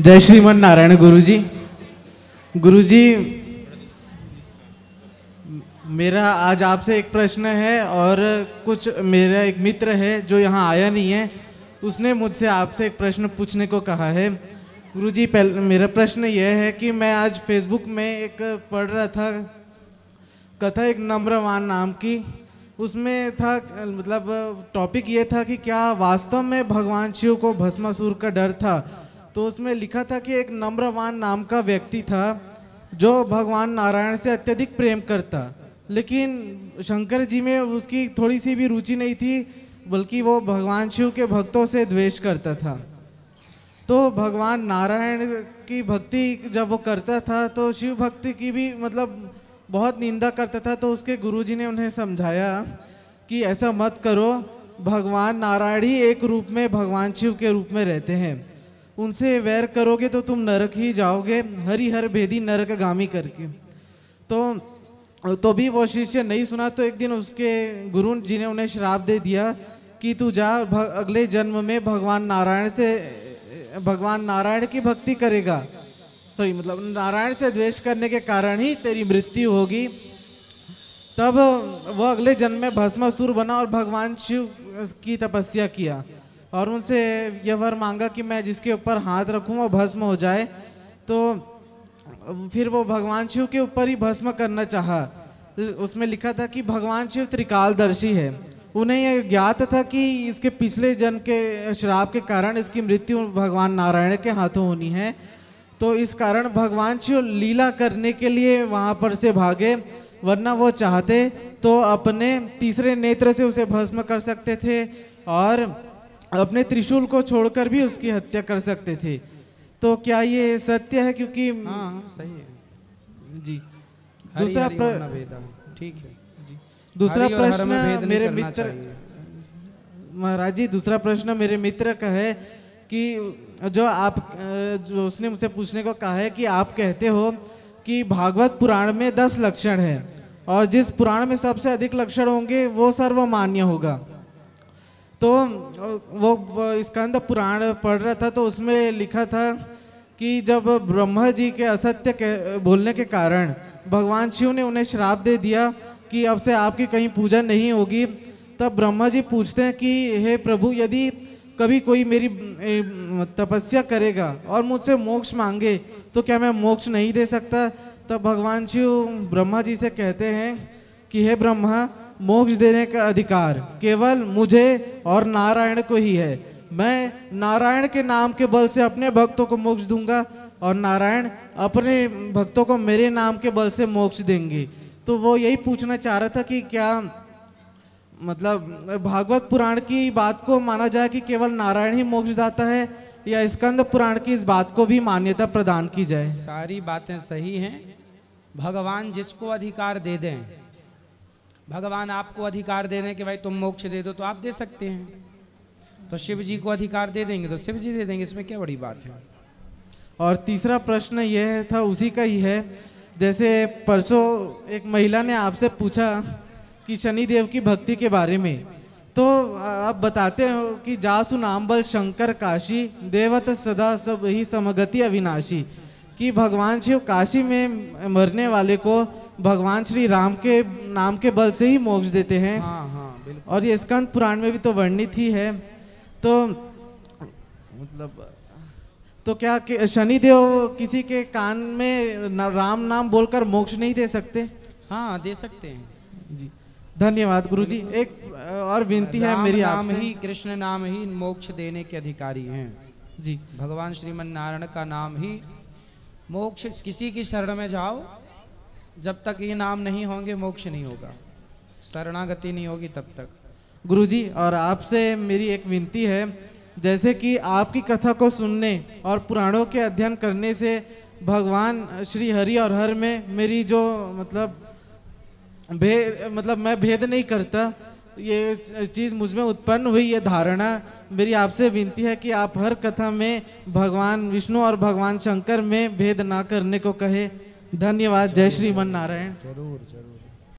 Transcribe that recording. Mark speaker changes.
Speaker 1: जय श्रीमन नारायण गुरु जी गुरु जी मेरा आज आपसे एक प्रश्न है और कुछ मेरा एक मित्र है जो यहाँ आया नहीं है उसने मुझसे आपसे एक प्रश्न पूछने को कहा है गुरु जी पहले मेरा प्रश्न यह है कि मैं आज फेसबुक में एक पढ़ रहा था कथा एक नम्रवान नाम की उसमें था मतलब टॉपिक ये था कि क्या वास्तव में भगवान शिव को भस्मासुर का डर था तो उसमें लिखा था कि एक नम्रवान नाम का व्यक्ति था जो भगवान नारायण से अत्यधिक प्रेम करता लेकिन शंकर जी में उसकी थोड़ी सी भी रुचि नहीं थी बल्कि वो भगवान शिव के भक्तों से द्वेष करता था तो भगवान नारायण की भक्ति जब वो करता था तो शिव भक्ति की भी मतलब बहुत निंदा करता था तो उसके गुरुजी ने उन्हें समझाया कि ऐसा मत करो भगवान नारायण ही एक रूप में भगवान शिव के रूप में रहते हैं उनसे वैर करोगे तो तुम नरक ही जाओगे हरि हर भेदी नरक गामी करके तो तो भी वो शिष्य नहीं सुना तो एक दिन उसके गुरु जी ने उन्हें श्राप दे दिया कि तू जा अगले जन्म में भगवान नारायण से भगवान नारायण की भक्ति करेगा सॉरी मतलब नारायण से द्वेष करने के कारण ही तेरी मृत्यु होगी तब वह अगले जन्म में भस्मासुर बना और भगवान शिव की तपस्या किया और उनसे यह वर मांगा कि मैं जिसके ऊपर हाथ रखूँ वो भस्म हो जाए तो फिर वो भगवान शिव के ऊपर ही भस्म करना चाहा उसमें लिखा था कि भगवान शिव त्रिकालदर्शी है उन्हें यह ज्ञात था कि इसके पिछले जन्म के श्राप के कारण इसकी मृत्यु भगवान नारायण के हाथों होनी है तो इस कारण भगवान शिव लीला करने के लिए वहाँ पर से भागे वरना वो चाहते तो अपने तीसरे नेत्र से उसे भस्म कर सकते थे और अपने त्रिशूल को छोड़कर भी उसकी हत्या कर सकते थे तो क्या ये सत्य है क्योंकि हाँ, हाँ सही है जी दूसरा ठीक है जी दूसरा प्रश्न मेरे मित्र महाराज जी दूसरा प्रश्न मेरे मित्र का है कि जो आप जो उसने मुझसे पूछने को कहा है कि आप कहते हो कि भागवत पुराण में दस लक्षण हैं और जिस पुराण में सबसे अधिक लक्षण होंगे वो सर्वमान्य होगा तो वो स्कंद पुराण पढ़ रहा था तो उसमें लिखा था कि जब ब्रह्मा जी के असत्य के बोलने के कारण भगवान शिव ने उन्हें श्राप दे दिया कि अब से आपकी कहीं पूजा नहीं होगी तब ब्रह्मा जी पूछते हैं कि हे प्रभु यदि कभी कोई मेरी तपस्या करेगा और मुझसे मोक्ष मांगे तो क्या मैं मोक्ष नहीं दे सकता तब भगवान शिव ब्रह्मा जी से कहते हैं कि हे ब्रह्मा मोक्ष देने का अधिकार केवल मुझे और नारायण को ही है मैं नारायण के नाम के बल से अपने भक्तों को मोक्ष दूंगा और नारायण अपने भक्तों को मेरे नाम के बल से मोक्ष देंगे तो वो यही पूछना चाह रहा था कि क्या मतलब भागवत पुराण की बात को माना जाए कि केवल नारायण ही मोक्षदाता है या स्कंद पुराण की इस बात को भी मान्यता प्रदान की जाए
Speaker 2: सारी बातें सही हैं भगवान जिसको अधिकार दे दें भगवान आपको अधिकार दे दें कि भाई तुम मोक्ष दे दो तो आप दे सकते हैं तो शिव जी को अधिकार दे देंगे तो शिव जी दे देंगे इसमें क्या बड़ी बात है
Speaker 1: और तीसरा प्रश्न यह था उसी का ही है जैसे परसों एक महिला ने आपसे पूछा कि शनि देव की भक्ति के बारे में तो आप बताते हो कि जासु नाम्बल शंकर काशी देवत सदा सब ही समगति अविनाशी कि भगवान शिव काशी में मरने वाले को भगवान श्री राम के नाम के बल से ही मोक्ष देते हैं हाँ, हाँ, और ये स्कंद पुराण में भी तो वर्णित ही है तो मतलब तो क्या कि शनिदेव किसी के कान में राम नाम बोलकर मोक्ष नहीं दे सकते
Speaker 2: हाँ दे सकते हैं जी
Speaker 1: धन्यवाद गुरु जी एक और विनती है मेरी नाम ही
Speaker 2: कृष्ण नाम ही मोक्ष देने के अधिकारी हैं जी भगवान श्रीमन नारायण का नाम ही मोक्ष किसी की शरण में जाओ जब तक ये नाम नहीं होंगे मोक्ष नहीं होगा शरणागति नहीं होगी तब तक
Speaker 1: गुरुजी और आपसे मेरी एक विनती है जैसे कि आपकी कथा को सुनने और पुराणों के अध्ययन करने से भगवान श्री हरि और हर में मेरी जो मतलब भेद मतलब मैं भेद नहीं करता ये चीज़ मुझ में उत्पन्न हुई ये धारणा मेरी आपसे विनती है कि आप हर कथा में भगवान विष्णु और भगवान शंकर में भेद ना करने को कहे धन्यवाद जय श्री मन नारायण जरूर
Speaker 2: जरूर